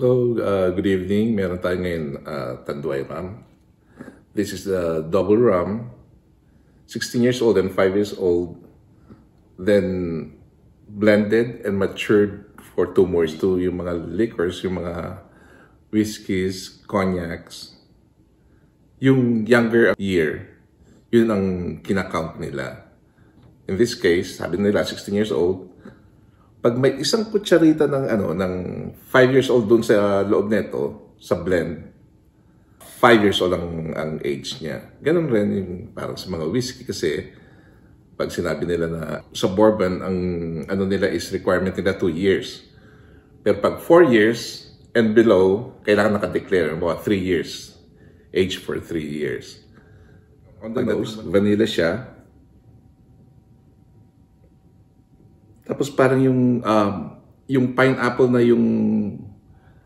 Hello, uh, good evening. Meron tayo ngayon uh, Tanduay ram. This is the uh, double ram, 16 years old and 5 years old, then blended and matured for 2 more years. Ito yung mga liquors, yung mga whiskies, cognacs. Yung younger year, yun ang kinakount nila. In this case, sabi nila 16 years old, pag may isang kutsarita ng ano ng 5 years old doon sa loob nito sa blend 5 years old ang, ang age niya. Ganun rin yung parang sa mga whiskey kasi pag sinabi nila na sa bourbon ang ano nila is requirement nila 2 years. Pero pag 4 years and below, kailangan naka-declare mga 3 years. Age for 3 years. On the nose, vanilla siya, Tapos parang yung, um, yung pineapple na yung,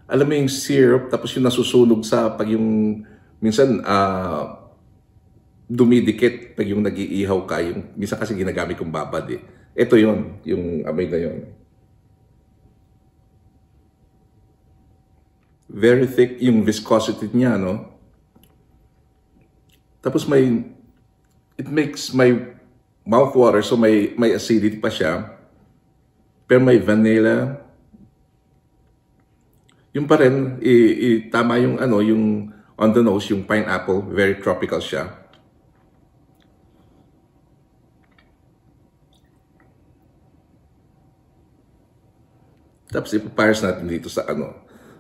alam mo yung syrup, tapos yung nasusunog sa pag yung, minsan, uh, dumidikit pag yung nagiihaw ka. Yung, minsan kasi ginagamit kong babad eh. Ito yon yung amoy na yon Very thick yung viscosity niya, no? Tapos may it makes my mouth water so may may acidity pa siya pero may vanilla. Yung pa rin, i, i, tama yung ano, yung on the nose, yung pineapple, very tropical siya. Tapos ipapares natin dito sa ano.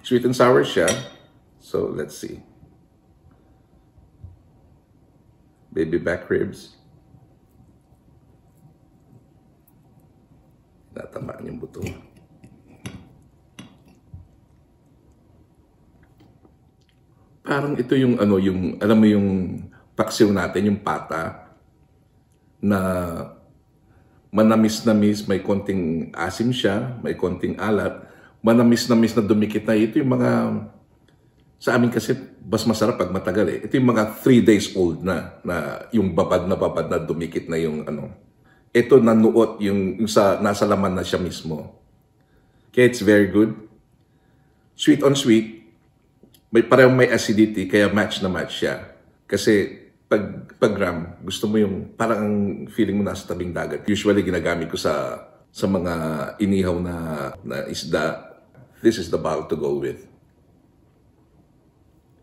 Sweet and sour siya. So, let's see. Baby back ribs. tatamaan yung buto. Parang ito yung ano, yung, alam mo yung paksiw natin, yung pata, na manamis-namis, may konting asim siya, may konting alat, manamis-namis na dumikit na ito yung mga, sa amin kasi mas masarap pag matagal eh. Ito yung mga 3 days old na, na yung babad na babad na dumikit na yung ano, ito nanuot yung, yung sa, nasa laman na siya mismo. Okay, it's very good. Sweet on sweet, may, parang may acidity, kaya match na match siya. Kasi pag, pagram gusto mo yung parang feeling mo nasa tabing dagat. Usually ginagamit ko sa sa mga inihaw na, na isda. This is the bottle to go with.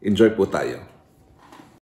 Enjoy po tayo.